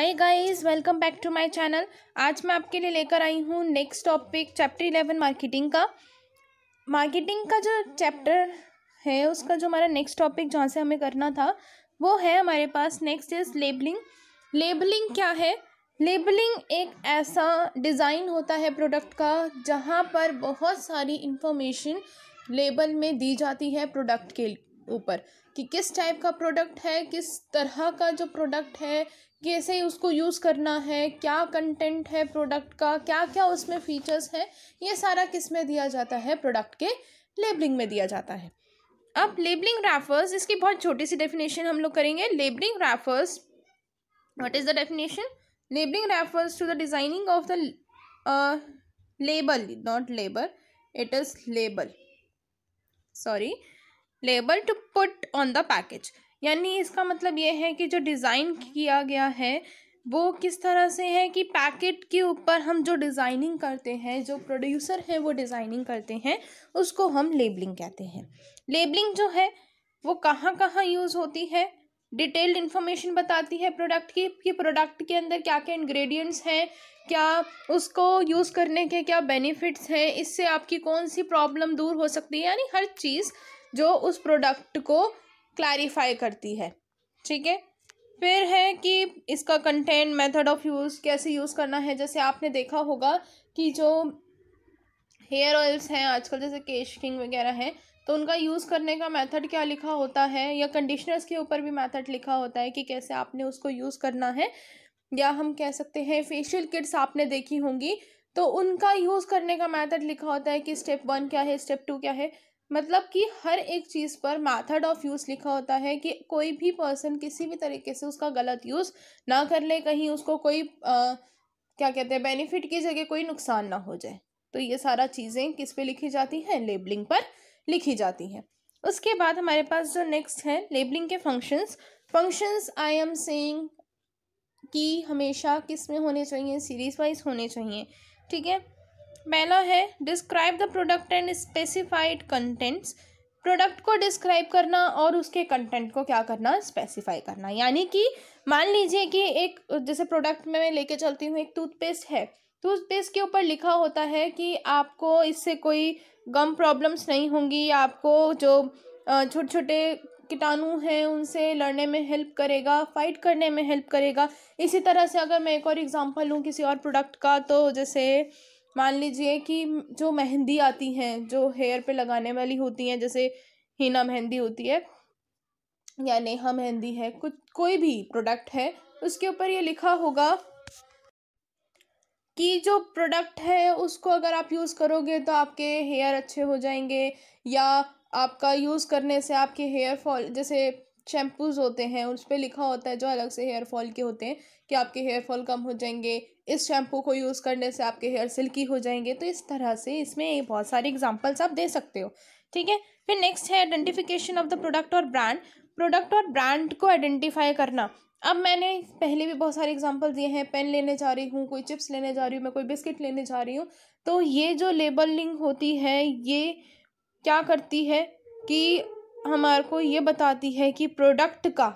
hi guys welcome back to my channel आज मैं आपके लिए लेकर आई हूँ next topic chapter eleven marketing का मार्केटिंग का जो चैप्टर है उसका जो हमारा नेक्स्ट टॉपिक जहाँ से हमें करना था वो है हमारे पास नेक्स्ट इज लेबलिंग लेबलिंग क्या है लेबलिंग एक ऐसा डिज़ाइन होता है प्रोडक्ट का जहाँ पर बहुत सारी इन्फॉर्मेशन लेबल में दी जाती है प्रोडक्ट के लिए ऊपर कि किस टाइप का प्रोडक्ट है किस तरह का जो प्रोडक्ट है कैसे उसको यूज़ करना है क्या कंटेंट है प्रोडक्ट का क्या क्या उसमें फ़ीचर्स हैं ये सारा किस में दिया जाता है प्रोडक्ट के लेबलिंग में दिया जाता है अब लेबलिंग रैफर्स इसकी बहुत छोटी सी डेफिनेशन हम लोग करेंगे labelling refers what is the definition labelling refers to the designing of the label not labour it is label sorry label to put on the package यानी इसका मतलब ये है कि जो डिज़ाइन किया गया है वो किस तरह से है कि पैकेट के ऊपर हम जो डिज़ाइनिंग करते हैं जो प्रोड्यूसर हैं वो डिज़ाइनिंग करते हैं उसको हम लेबलिंग कहते हैं लेबलिंग जो है वो कहाँ कहाँ यूज़ होती है डिटेल्ड इन्फॉर्मेशन बताती है प्रोडक्ट की कि प्रोडक्ट के अंदर क्या क्या इंग्रेडिएंट्स हैं क्या उसको यूज़ करने के क्या बेनिफिट्स हैं इससे आपकी कौन सी प्रॉब्लम दूर हो सकती है यानी हर चीज़ जो उस प्रोडक्ट को क्लैरिफाई करती है ठीक है फिर है कि इसका कंटेंट मेथड ऑफ यूज़ कैसे यूज़ करना है जैसे आपने देखा होगा कि जो हेयर ऑयल्स हैं आजकल जैसे केश किंग वगैरह हैं तो उनका यूज़ करने का मेथड क्या लिखा होता है या कंडीशनर्स के ऊपर भी मेथड लिखा होता है कि कैसे आपने उसको यूज़ करना है या हम कह सकते हैं फेशियल किट्स आपने देखी होंगी तो उनका यूज़ करने का मेथड लिखा होता है कि स्टेप वन क्या है स्टेप टू क्या है मतलब कि हर एक चीज़ पर मैथड ऑफ यूज़ लिखा होता है कि कोई भी पर्सन किसी भी तरीके से उसका गलत यूज़ ना कर ले कहीं उसको कोई आ, क्या कहते हैं बेनिफिट की जगह कोई नुकसान ना हो जाए तो ये सारा चीज़ें किस पे लिखी जाती हैं लेबलिंग पर लिखी जाती हैं उसके बाद हमारे पास जो नेक्स्ट है लेबलिंग के functions functions I am saying कि हमेशा किस में होने चाहिए सीरीज वाइज होने चाहिए ठीक है पहला है describe the product and specified contents product को डिस्क्राइब करना और उसके कंटेंट को क्या करना स्पेसिफाई करना यानी कि मान लीजिए कि एक जैसे प्रोडक्ट में मैं लेके चलती हूँ एक टूथपेस्ट है टूथपेस्ट के ऊपर लिखा होता है कि आपको इससे कोई गम प्रॉब्लम्स नहीं होंगी आपको जो छोटे छोटे कीटाणु हैं उनसे लड़ने में हेल्प करेगा फाइट करने में हेल्प करेगा इसी तरह से अगर मैं एक और एग्जांपल लूँ किसी और प्रोडक्ट का तो जैसे मान लीजिए कि जो मेहंदी आती हैं जो हेयर पे लगाने वाली होती हैं जैसे हीना मेहंदी होती है या नेहा मेहंदी है कुछ कोई भी प्रोडक्ट है उसके ऊपर ये लिखा होगा कि जो प्रोडक्ट है उसको अगर आप यूज़ करोगे तो आपके हेयर अच्छे हो जाएंगे या आपका यूज़ करने से आपके हेयर फॉल जैसे शैम्पूज़ होते हैं उस पर लिखा होता है जो अलग से हेयर फॉल के होते हैं कि आपके हेयर फॉल कम हो जाएंगे इस शैम्पू को यूज़ करने से आपके हेयर सिल्की हो जाएंगे तो इस तरह से इसमें बहुत सारे एग्जाम्पल्स आप दे सकते हो ठीक है फिर नेक्स्ट है आइडेंटिफिकेशन ऑफ द प्रोडक्ट और ब्रांड प्रोडक्ट और ब्रांड को आइडेंटिफाई करना अब मैंने पहले भी बहुत सारे एग्जाम्पल दिए हैं पेन लेने जा रही हूँ कोई चिप्स लेने जा रही हूँ मैं कोई बिस्किट लेने जा रही हूँ तो ये जो लेबलिंग होती है ये क्या करती है कि हमारे को ये बताती है कि प्रोडक्ट का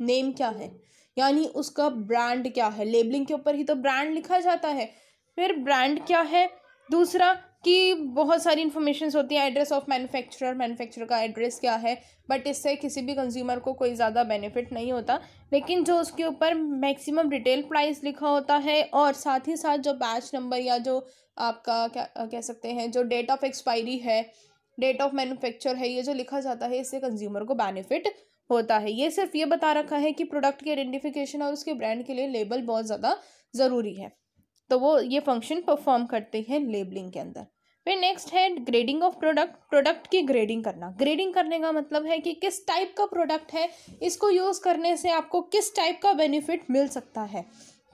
नेम क्या है यानी उसका ब्रांड क्या है लेबलिंग के ऊपर ही तो ब्रांड लिखा जाता है फिर ब्रांड क्या है दूसरा कि बहुत सारी इन्फॉर्मेशन होती हैं एड्रेस ऑफ मैन्युफैक्चरर मैन्युफैक्चरर का एड्रेस क्या है बट इससे किसी भी कंज्यूमर को कोई ज़्यादा बेनिफिट नहीं होता लेकिन जो उसके ऊपर मैक्सिमम रिटेल प्राइस लिखा होता है और साथ ही साथ जो बैच नंबर या जो आपका क्या कह सकते हैं जो डेट ऑफ एक्सपायरी है डेट ऑफ मैन्युफैक्चर है ये जो लिखा जाता है इससे कंज्यूमर को बेनिफिट होता है ये सिर्फ ये बता रखा है कि प्रोडक्ट की आइडेंटिफिकेशन और उसके ब्रांड के लिए लेबल बहुत ज़्यादा ज़रूरी है तो वो ये फंक्शन परफॉर्म करते हैं लेबलिंग के अंदर फिर नेक्स्ट है ग्रेडिंग ऑफ प्रोडक्ट प्रोडक्ट की ग्रेडिंग करना ग्रेडिंग करने का मतलब है कि किस टाइप का प्रोडक्ट है इसको यूज़ करने से आपको किस टाइप का बेनिफिट मिल सकता है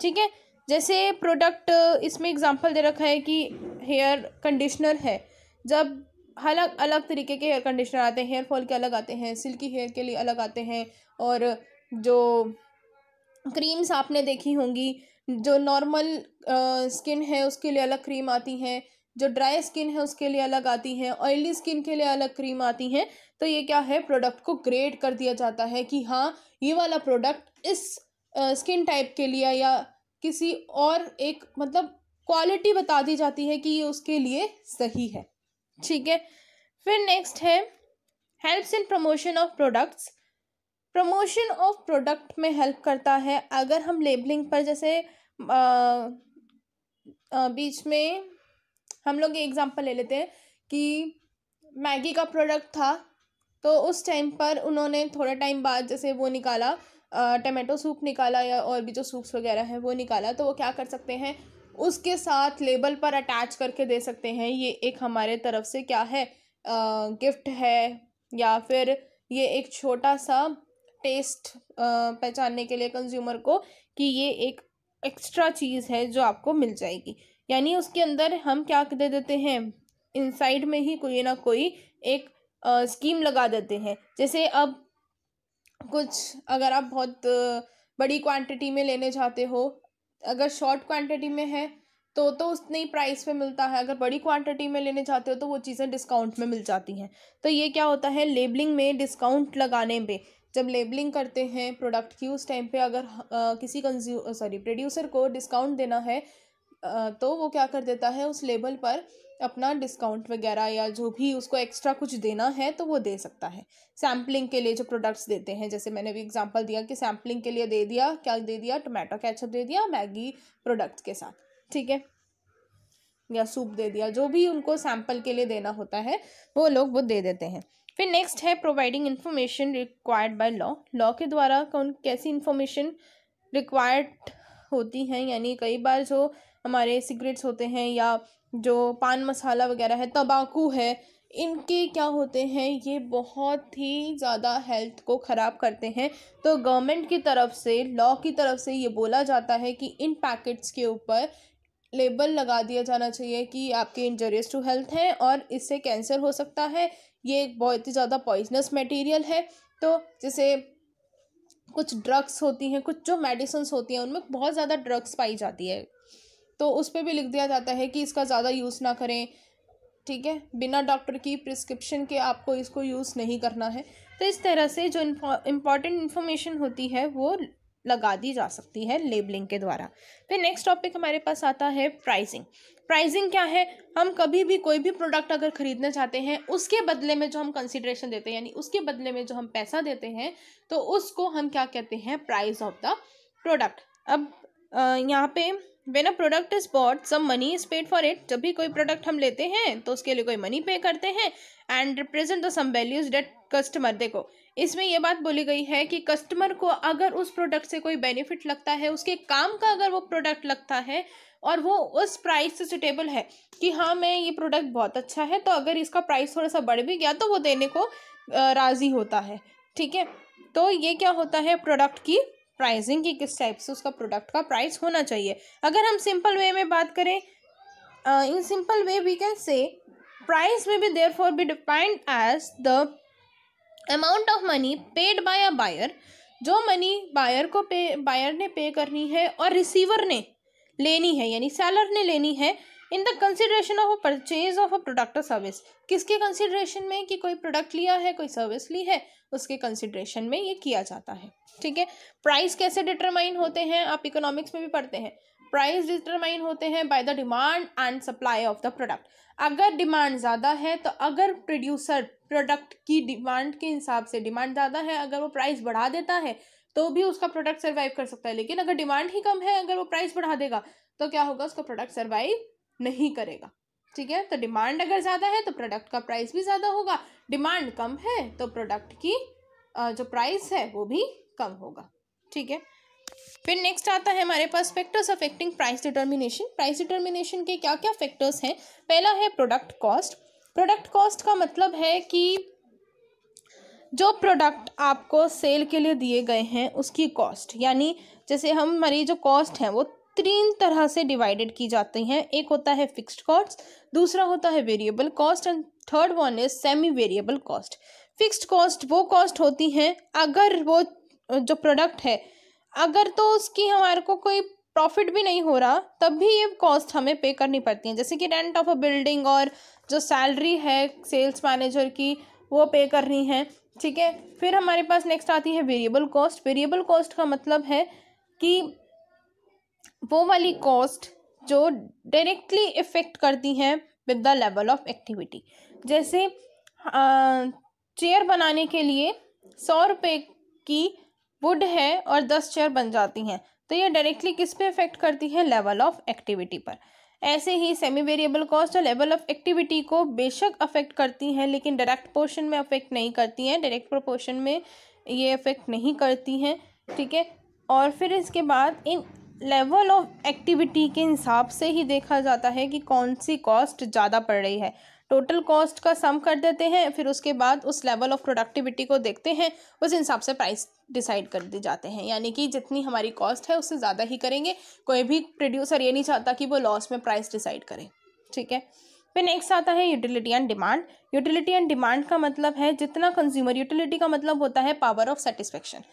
ठीक है जैसे प्रोडक्ट इसमें एग्जांपल दे रखा है कि हेयर कंडीशनर है जब अलग अलग तरीके के हेयर कंडीशनर आते हैं हेयर फॉल के अलग आते हैं सिल्की हेयर के लिए अलग आते हैं और जो क्रीम्स आपने देखी होंगी जो नॉर्मल स्किन है उसके लिए अलग क्रीम आती हैं जो ड्राई स्किन है उसके लिए अलग आती हैं ऑयली स्किन के लिए अलग क्रीम आती हैं तो ये क्या है प्रोडक्ट को ग्रेड कर दिया जाता है कि हाँ ये वाला प्रोडक्ट इस स्किन टाइप के लिए या किसी और एक मतलब क्वालिटी बता दी जाती है कि ये उसके लिए सही है ठीक है फिर नेक्स्ट है helps in promotion of products promotion of product में हेल्प करता है अगर हम लेबलिंग पर जैसे आ, आ, बीच में हम लोग ये एग्ज़ाम्पल ले लेते हैं कि मैगी का प्रोडक्ट था तो उस टाइम पर उन्होंने थोड़ा टाइम बाद जैसे वो निकाला टमाटो सूप निकाला या और भी जो सूप्स वगैरह हैं वो निकाला तो वो क्या कर सकते हैं उसके साथ लेबल पर अटैच करके दे सकते हैं ये एक हमारे तरफ से क्या है आ, गिफ्ट है या फिर ये एक छोटा सा टेस्ट पहचानने के लिए कंज्यूमर को कि ये एक एक्स्ट्रा चीज़ है जो आपको मिल जाएगी यानी उसके अंदर हम क्या दे देते हैं इनसाइड में ही कोई ना कोई एक आ, स्कीम लगा देते हैं जैसे अब कुछ अगर आप बहुत बड़ी क्वांटिटी में लेने जाते हो अगर शॉर्ट क्वांटिटी में है तो तो उतने ही प्राइस पे मिलता है अगर बड़ी क्वांटिटी में लेने चाहते हो तो वो चीज़ें डिस्काउंट में मिल जाती हैं तो ये क्या होता है लेबलिंग में डिस्काउंट लगाने पे जब लेबलिंग करते हैं प्रोडक्ट की उस टाइम पे अगर आ, किसी कंज्यू सॉरी प्रोड्यूसर को डिस्काउंट देना है आ, तो वो क्या कर देता है उस लेबल पर अपना डिस्काउंट वगैरह या जो भी उसको एक्स्ट्रा कुछ देना है तो वो दे सकता है सैम्पलिंग के लिए जो प्रोडक्ट्स देते हैं जैसे मैंने भी एग्जांपल दिया कि सैम्पलिंग के लिए दे दिया क्या दे दिया टोमेटो कैचअप दे दिया मैगी प्रोडक्ट्स के साथ ठीक है या सूप दे दिया जो भी उनको सैम्पल के लिए देना होता है वो लोग वो दे देते हैं फिर नेक्स्ट है providing information required by law law के द्वारा कौन कैसी इन्फॉर्मेशन रिक्वायर्ड होती हैं यानी कई बार जो हमारे सिगरेट्स होते हैं या जो पान मसाला वगैरह है तंबाकू है इनके क्या होते हैं ये बहुत ही ज़्यादा हेल्थ को ख़राब करते हैं तो गवर्नमेंट की तरफ से लॉ की तरफ से ये बोला जाता है कि इन पैकेट्स के ऊपर लेबल लगा दिया जाना चाहिए कि आपके इंजरीज टू हेल्थ हैं और इससे कैंसर हो सकता है ये एक बहुत ही ज़्यादा पॉइजनस मटेरियल है तो जैसे कुछ ड्रग्स होती हैं कुछ जो मेडिसन्स होती हैं उनमें बहुत ज़्यादा ड्रग्स पाई जाती है तो उस पर भी लिख दिया जाता है कि इसका ज़्यादा यूज़ ना करें ठीक है बिना डॉक्टर की प्रिस्क्रिप्शन के आपको इसको यूज़ नहीं करना है तो इस तरह से जो इम्पॉर्टेंट इन्फॉर्मेशन होती है वो लगा दी जा सकती है लेबलिंग के द्वारा फिर नेक्स्ट टॉपिक हमारे पास आता है प्राइसिंग प्राइसिंग क्या है हम कभी भी कोई भी प्रोडक्ट अगर खरीदना चाहते हैं उसके बदले में जो हम कंसिड्रेशन देते हैं यानी उसके बदले में जो हम पैसा देते हैं तो उसको हम क्या कहते हैं प्राइस ऑफ द प्रोडक्ट अब यहाँ पे when a product is bought some money is paid for it जब भी कोई प्रोडक्ट हम लेते हैं तो उसके लिए कोई मनी पे करते हैं and represent the sum values that customer देखो इसमें यह बात बोली गई है कि कस्टमर को अगर उस प्रोडक्ट से कोई बेनिफिट लगता है उसके काम का अगर वो प्रोडक्ट लगता है और वो उस प्राइस से सुटेबल है कि हाँ मैं ये प्रोडक्ट बहुत अच्छा है तो अगर इसका प्राइस थोड़ा सा बढ़ भी गया तो वो देने को राज़ी होता है ठीक है तो ये क्या होता है प्रोडक्ट की प्राइसिंग की किस टाइप से उसका प्रोडक्ट का प्राइस होना चाहिए अगर हम सिंपल वे में बात करें in simple way we can say price में भी therefore be depend as the amount of money paid by a buyer जो मनी बायर को पे बायर ने पे करनी है और रिसीवर ने लेनी है यानी सेलर ने लेनी है in the consideration of a purchase of a product और सर्विस किसके कंसिड्रेशन में कि कोई प्रोडक्ट लिया है कोई सर्विस ली है उसके कंसिड्रेशन में ये किया जाता है ठीक है प्राइस कैसे डिटरमाइन होते हैं आप इकोनॉमिक्स में भी पढ़ते हैं प्राइस डिटरमाइन होते हैं by the demand and supply of the product अगर डिमांड ज़्यादा है तो अगर प्रोड्यूसर प्रोडक्ट की डिमांड के हिसाब से डिमांड ज़्यादा है अगर वो प्राइस बढ़ा देता है तो भी उसका प्रोडक्ट सर्वाइव कर सकता है लेकिन अगर डिमांड ही कम है अगर वो प्राइस बढ़ा देगा तो क्या होगा उसका प्रोडक्ट सर्वाइव नहीं करेगा ठीक है तो डिमांड अगर ज़्यादा है तो प्रोडक्ट का प्राइस भी ज़्यादा होगा डिमांड कम है तो प्रोडक्ट की जो प्राइस है वो भी कम होगा ठीक है फिर नेक्स्ट आता है हमारे पास factors affecting price determination price determination के क्या क्या फैक्टर्स हैं पहला है प्रोडक्ट कॉस्ट प्रोडक्ट कॉस्ट का मतलब है कि जो प्रोडक्ट आपको सेल के लिए दिए गए हैं उसकी कॉस्ट यानी जैसे हम हमारी जो कॉस्ट है वो तीन तरह से डिवाइडेड की जाती हैं एक होता है फिक्स्ड कॉस्ट दूसरा होता है variable cost and third one is semi variable cost fixed cost वो कॉस्ट होती हैं अगर वो जो प्रोडक्ट है अगर तो उसकी हमारे को कोई प्रॉफिट भी नहीं हो रहा तब भी ये कॉस्ट हमें पे करनी पड़ती है जैसे कि रेंट ऑफ अ बिल्डिंग और जो सैलरी है सेल्स मैनेजर की वो पे करनी है ठीक है फिर हमारे पास नेक्स्ट आती है वेरिएबल कॉस्ट वेरिएबल कॉस्ट का मतलब है कि वो वाली कॉस्ट जो डायरेक्टली इफ़ेक्ट करती हैं with the level of activity जैसे चेयर बनाने के लिए सौ रुपये की वुड है और दस चेयर बन जाती हैं तो ये डायरेक्टली किस पे इफेक्ट करती है लेवल ऑफ एक्टिविटी पर ऐसे ही सेमी वेरिएबल कॉस्ट और लेवल ऑफ एक्टिविटी को बेशक अफेक्ट करती हैं लेकिन डायरेक्ट पोर्शन में अफेक्ट नहीं करती हैं डायरेक्ट प्रोपोर्शन में ये अफेक्ट नहीं करती हैं ठीक है और फिर इसके बाद इन लेवल ऑफ एक्टिविटी के हिसाब से ही देखा जाता है कि कौन सी कॉस्ट ज़्यादा पड़ रही है टोटल कॉस्ट का सम कर देते हैं फिर उसके बाद उस लेवल ऑफ प्रोडक्टिविटी को देखते हैं उस हिसाब से प्राइस डिसाइड कर दिए जाते हैं यानी कि जितनी हमारी कॉस्ट है उससे ज़्यादा ही करेंगे कोई भी प्रोड्यूसर ये नहीं चाहता कि वो लॉस में प्राइस डिसाइड करें ठीक है फिर नेक्स्ट आता है utility and demand utility and demand का मतलब है जितना कंज्यूमर यूटिलिटी का मतलब होता है पावर ऑफ सेटिस्फेक्शन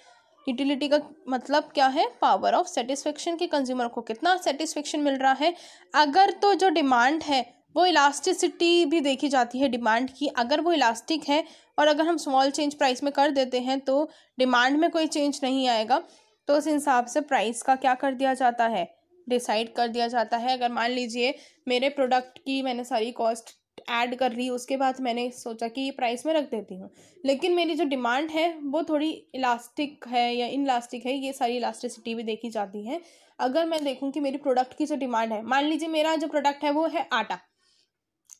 यूटिलिटी का मतलब क्या है पावर ऑफ सेटिस्फेक्शन कि कंज्यूमर को कितना सेटिस्फेक्शन मिल रहा है अगर तो जो डिमांड है वो इलास्टिसिटी भी देखी जाती है डिमांड की अगर वो इलास्टिक है और अगर हम स्मॉल चेंज प्राइस में कर देते हैं तो डिमांड में कोई चेंज नहीं आएगा तो उस हिसाब से प्राइस का क्या कर दिया जाता है डिसाइड कर दिया जाता है अगर मान लीजिए मेरे प्रोडक्ट की मैंने सारी कॉस्ट ऐड कर रही उसके बाद मैंने सोचा कि ये प्राइस में रख देती हूँ लेकिन मेरी जो डिमांड है वो थोड़ी इलास्टिक है या इन इलास्टिक है ये सारी इलास्टिसिटी भी देखी जाती है अगर मैं देखूँ कि मेरी प्रोडक्ट की जो डिमांड है मान लीजिए मेरा जो प्रोडक्ट है वो है आटा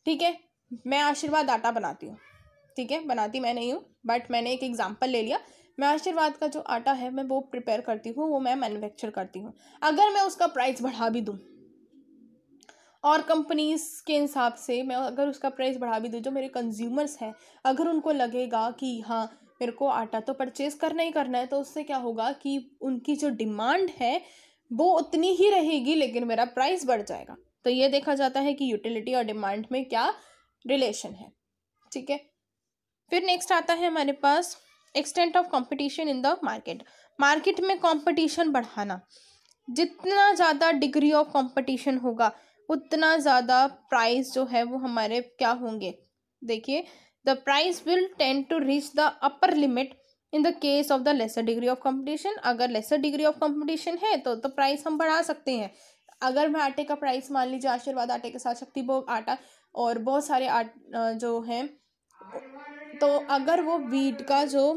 ठीक है मैं आशीर्वाद आटा बनाती हूँ ठीक है बनाती मैं नहीं हूँ बट मैंने एक एग्ज़ाम्पल ले लिया मैं आशीर्वाद का जो आटा है मैं वो प्रिपेयर करती हूँ वो मैं मैन्युफैक्चर करती हूँ अगर मैं उसका प्राइस बढ़ा भी दूँ और कंपनीज़ के हिसाब से मैं अगर उसका प्राइस बढ़ा भी दूँ जो मेरे कंज्यूमर्स हैं अगर उनको लगेगा कि हाँ मेरे को आटा तो परचेज़ करना ही करना है तो उससे क्या होगा कि उनकी जो डिमांड है वो उतनी ही रहेगी लेकिन मेरा प्राइस बढ़ जाएगा तो ये देखा जाता है कि यूटिलिटी और डिमांड में क्या रिलेशन है ठीक है फिर नेक्स्ट आता है हमारे पास extent of competition in the market market में कंपटीशन बढ़ाना जितना ज़्यादा डिग्री ऑफ कंपटीशन होगा उतना ज़्यादा प्राइस जो है वो हमारे क्या होंगे देखिए the price will tend to reach the upper limit in the case of the lesser degree of competition अगर लेसर डिग्री ऑफ कंपटीशन है तो तो प्राइस हम बढ़ा सकते हैं अगर मैं आटे का प्राइस मान लीजिए आशीर्वाद आटे के साथ शक्ति भोग आटा और बहुत सारे आट जो हैं तो अगर वो वीट का जो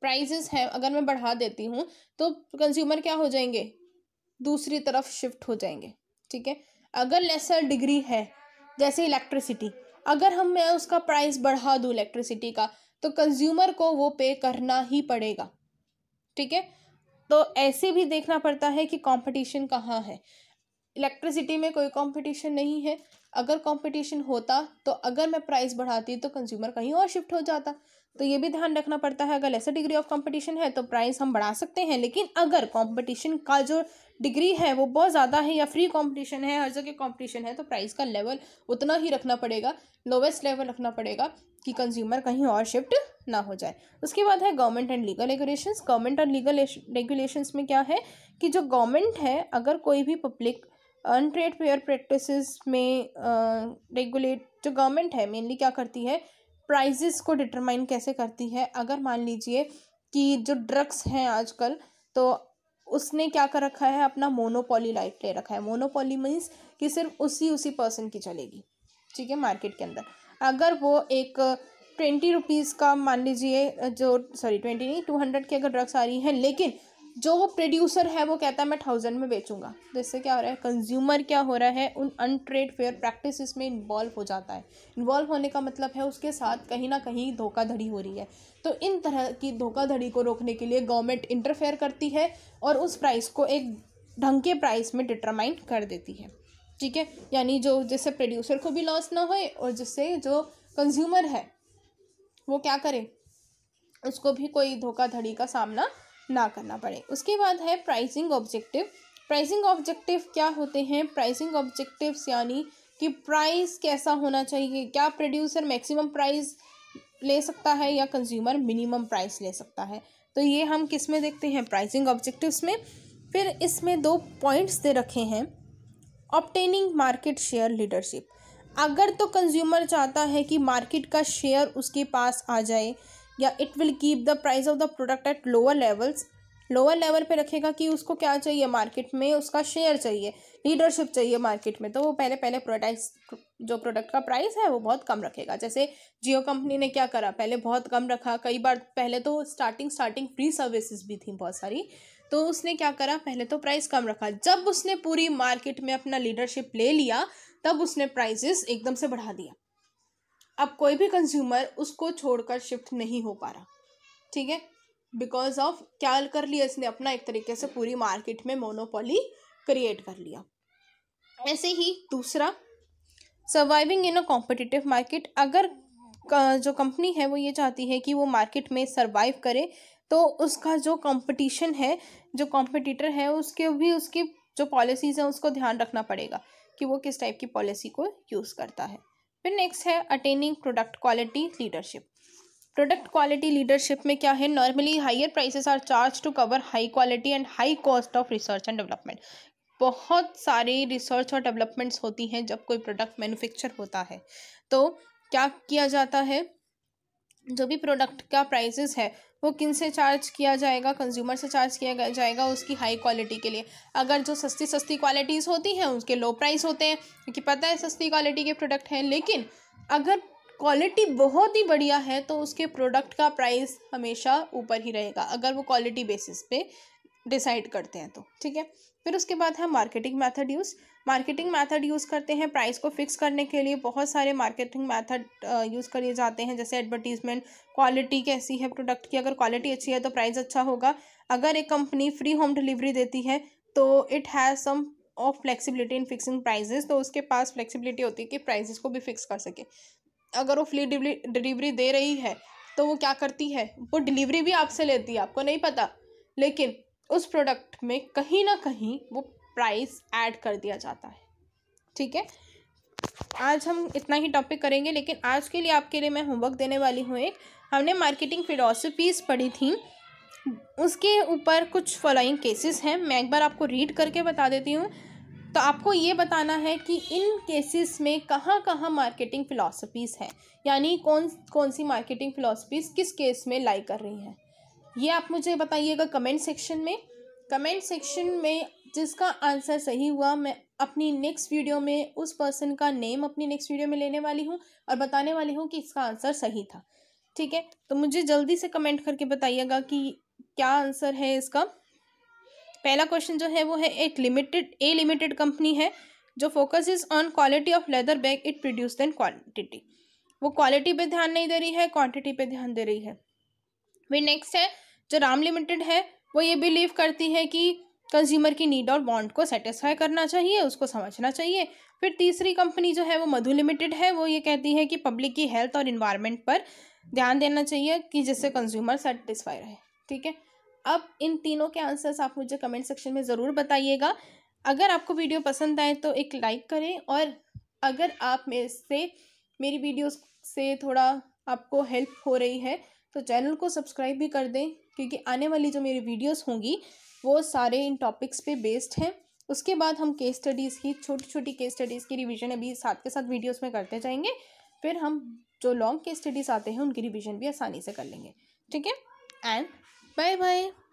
प्राइजेस हैं अगर मैं बढ़ा देती हूँ तो कंज्यूमर क्या हो जाएंगे दूसरी तरफ शिफ्ट हो जाएंगे ठीक है अगर लेसर डिग्री है जैसे इलेक्ट्रिसिटी अगर हम मैं उसका प्राइस बढ़ा दूँ इलेक्ट्रिसिटी का तो कंज्यूमर को वो पे करना ही पड़ेगा ठीक है तो ऐसे भी देखना पड़ता है कि कंपटीशन कहाँ है इलेक्ट्रिसिटी में कोई कंपटीशन नहीं है अगर कंपटीशन होता तो अगर मैं प्राइस बढ़ाती तो कंज्यूमर कहीं और शिफ्ट हो जाता तो ये भी ध्यान रखना पड़ता है अगर लेसर डिग्री ऑफ कंपटीशन है तो प्राइस हम बढ़ा सकते हैं लेकिन अगर कंपटीशन का जो डिग्री है वो बहुत ज़्यादा है या फ्री कंपटीशन है हर जगह कंपटीशन है तो प्राइस का लेवल उतना ही रखना पड़ेगा लोवेस्ट लेवल रखना पड़ेगा कि कंज्यूमर कहीं और शिफ्ट ना हो जाए उसके बाद है government and legal regulation government और लीगल रेगुलेशन में क्या है कि जो गवर्नमेंट है अगर कोई भी पब्लिक अनट्रेड फेयर प्रैक्टिस में रेगुलेट uh, जो गवर्नमेंट है मेनली क्या करती है प्राइजेस को डिटरमाइन कैसे करती है अगर मान लीजिए कि जो ड्रग्स हैं आजकल तो उसने क्या कर रखा है अपना मोनोपोली लाइफ ले रखा है मोनोपोली मीन्स कि सिर्फ उसी उसी पर्सन की चलेगी ठीक है मार्केट के अंदर अगर वो एक ट्वेंटी रुपीज़ का मान लीजिए जो सॉरी ट्वेंटी नहीं टू हंड्रेड की अगर ड्रग्स आ रही हैं लेकिन जो वो प्रोड्यूसर है वो कहता है मैं थाउजेंड में बेचूंगा तो इससे क्या हो रहा है कंज्यूमर क्या हो रहा है उन अनट्रेड फेयर प्रैक्टिस में इन्वॉल्व हो जाता है इन्वॉल्व होने का मतलब है उसके साथ कहीं ना कहीं धोखाधड़ी हो रही है तो इन तरह की धोखाधड़ी को रोकने के लिए गवर्नमेंट इंटरफेयर करती है और उस प्राइस को एक ढंग के प्राइस में डिटरमाइन कर देती है ठीक है यानी जो जिससे प्रोड्यूसर को भी लॉस ना होए और जिससे जो कंज्यूमर है वो क्या करे उसको भी कोई धोखाधड़ी का सामना ना करना पड़े उसके बाद है प्राइसिंग ऑब्जेक्टिव प्राइसिंग ऑब्जेक्टिव क्या होते हैं प्राइसिंग ऑब्जेक्टिव्स यानी कि प्राइस कैसा होना चाहिए क्या प्रोड्यूसर मैक्सिमम प्राइस ले सकता है या कंज्यूमर मिनिमम प्राइस ले सकता है तो ये हम किस में देखते हैं प्राइसिंग ऑब्जेक्टिव्स में फिर इसमें दो पॉइंट्स दे रखे हैं ऑप्टेनिंग मार्केट शेयर लीडरशिप अगर तो कंज्यूमर चाहता है कि मार्केट का शेयर उसके पास आ जाए या it will keep the price of the product at lower levels lower level पे रखेगा कि उसको क्या चाहिए मार्केट में उसका शेयर चाहिए लीडरशिप चाहिए मार्केट में तो वो पहले पहले प्रोडक्ट्स जो प्रोडक्ट का प्राइस है वो बहुत कम रखेगा जैसे जियो कंपनी ने क्या करा पहले बहुत कम रखा कई बार पहले तो स्टार्टिंग स्टार्टिंग फ्री सर्विसेज भी थी बहुत सारी तो उसने क्या करा पहले तो प्राइस कम रखा जब उसने पूरी मार्केट में अपना लीडरशिप ले लिया तब उसने प्राइजेस एकदम से बढ़ा दिया अब कोई भी कंज्यूमर उसको छोड़कर शिफ्ट नहीं हो पा रहा ठीक है बिकॉज ऑफ क्या कर लिया इसने अपना एक तरीके से पूरी मार्केट में मोनोपोली क्रिएट कर लिया ऐसे ही दूसरा surviving in a competitive market अगर जो कंपनी है वो ये चाहती है कि वो मार्केट में सर्वाइव करे तो उसका जो कंपटीशन है जो कॉम्पिटिटर है उसके भी उसकी जो पॉलिसीज़ हैं उसको ध्यान रखना पड़ेगा कि वो किस टाइप की पॉलिसी को यूज़ करता है फिर नेक्स्ट है attaining product quality leadership product quality leadership में क्या है normally higher prices are charge to cover high quality and high cost of research and development बहुत सारी रिसर्च और डेवलपमेंट्स होती हैं जब कोई प्रोडक्ट मैन्युफैक्चर होता है तो क्या किया जाता है जो भी प्रोडक्ट का प्राइसेस है वो किन से चार्ज किया जाएगा कंज्यूमर से चार्ज किया जाएगा उसकी हाई क्वालिटी के लिए अगर जो सस्ती सस्ती क्वालिटीज़ होती हैं उसके लो प्राइस होते हैं क्योंकि पता है सस्ती क्वालिटी के प्रोडक्ट हैं लेकिन अगर क्वालिटी बहुत ही बढ़िया है तो उसके प्रोडक्ट का प्राइस हमेशा ऊपर ही रहेगा अगर वो क्वालिटी बेसिस पे डिसाइड करते हैं तो ठीक है फिर उसके बाद है marketing method use marketing method use करते हैं प्राइस को फिक्स करने के लिए बहुत सारे मार्केटिंग मेथड यूज़ करिए जाते हैं जैसे एडवर्टीजमेंट क्वालिटी कैसी है प्रोडक्ट की अगर क्वालिटी अच्छी है तो प्राइस अच्छा होगा अगर एक कंपनी फ्री होम डिलीवरी देती है तो it has some of flexibility in fixing prices तो उसके पास फ्लेक्सिबिलिटी होती है कि प्राइजेस को भी फिक्स कर सके अगर वो फ्री डिलीवरी दे रही है तो वो क्या करती है वो डिलीवरी भी आपसे लेती है आपको नहीं पता लेकिन उस प्रोडक्ट में कहीं ना कहीं वो प्राइस ऐड कर दिया जाता है ठीक है आज हम इतना ही टॉपिक करेंगे लेकिन आज के लिए आपके लिए मैं होमवर्क देने वाली हूँ एक हमने मार्केटिंग फिलोसफीज़ पढ़ी थी उसके ऊपर कुछ फॉलोइंग केसेस हैं मैं एक बार आपको रीड करके बता देती हूँ तो आपको ये बताना है कि इन केसेस में कहाँ कहाँ मार्केटिंग फिलोसफीज़ हैं यानी कौन कौन सी मार्केटिंग फ़िलासफ़ीज़ किस केस में लाई कर रही हैं ये आप मुझे बताइएगा कमेंट सेक्शन में कमेंट सेक्शन में जिसका आंसर सही हुआ मैं अपनी नेक्स्ट वीडियो में उस पर्सन का नेम अपनी नेक्स्ट वीडियो में लेने वाली हूँ और बताने वाली हूँ कि इसका आंसर सही था ठीक है तो मुझे जल्दी से कमेंट करके बताइएगा कि क्या आंसर है इसका पहला क्वेश्चन जो है वो है एक लिमिटेड ए लिमिटेड कंपनी है जो focus is on quality of leather bag it produce than quantity वो क्वालिटी पे ध्यान नहीं दे रही है क्वांटिटी पे ध्यान दे रही है वे नेक्स्ट है जो राम लिमिटेड है वो ये बिलीव करती है कि कंज्यूमर की नीड और बॉन्ड को सेटिस्फाई करना चाहिए उसको समझना चाहिए फिर तीसरी कंपनी जो है वो मधु लिमिटेड है वो ये कहती है कि पब्लिक की हेल्थ और इन्वायरमेंट पर ध्यान देना चाहिए कि जिससे कंज्यूमर सेटिस्फाई रहे ठीक है अब इन तीनों के आंसर्स आप मुझे कमेंट सेक्शन में ज़रूर बताइएगा अगर आपको वीडियो पसंद आए तो एक लाइक करें और अगर आप मेरे से मेरी वीडियोस से थोड़ा आपको हेल्प हो रही है तो चैनल को सब्सक्राइब भी कर दें क्योंकि आने वाली जो मेरी वीडियोस होंगी वो सारे इन टॉपिक्स पे बेस्ड हैं उसके बाद हम केस स्टडीज़ की छोटी छोटी केस स्टडीज़ की रिविज़न अभी साथ के साथ वीडियोस में करते जाएंगे फिर हम जो लॉन्ग केस स्टडीज़ आते हैं उनकी रिविज़न भी आसानी से कर लेंगे ठीक है एंड बाय बाय